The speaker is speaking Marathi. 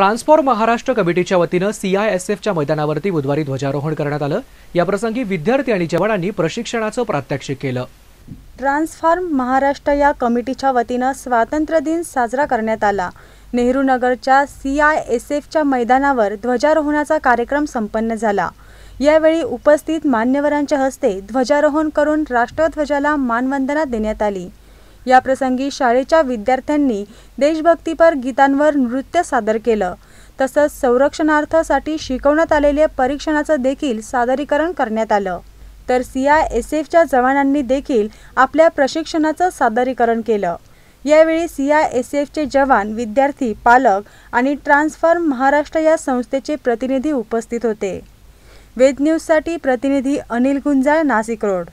ट्रान्सफॉर्म महाराष्ट्र कमिटीच्या वतीनं सीआयएसएफच्या मैदानावरती बुधवारी ध्वजारोहण करण्यात आलं याप्रसंगी विद्यार्थी आणि जवानांनी प्रशिक्षणाचं प्रात्यक्षिक केलं ट्रान्सफॉर्म महाराष्ट्र या कमिटीच्या वतीनं स्वातंत्र्य दिन साजरा करण्यात आला नेहरू नगरच्या सीआयएसएफच्या मैदानावर ध्वजारोहणाचा कार्यक्रम संपन्न झाला यावेळी उपस्थित मान्यवरांच्या हस्ते ध्वजारोहण करून राष्ट्रध्वजाला मानवंदना देण्यात आली याप्रसंगी शाळेच्या विद्यार्थ्यांनी देशभक्तीपर गीतांवर नृत्य सादर केलं तसंच संरक्षणार्थासाठी शिकवण्यात आलेल्या परीक्षणाचं देखील सादरीकरण करण्यात आलं तर सी आय एस एफच्या जवानांनी देखील आपल्या प्रशिक्षणाचं सादरीकरण केलं यावेळी सी आय एस एफचे जवान विद्यार्थी पालक आणि ट्रान्सफॉर्म महाराष्ट्र या संस्थेचे प्रतिनिधी उपस्थित होते वेद न्यूजसाठी प्रतिनिधी अनिल गुंजाळ नासिक रोड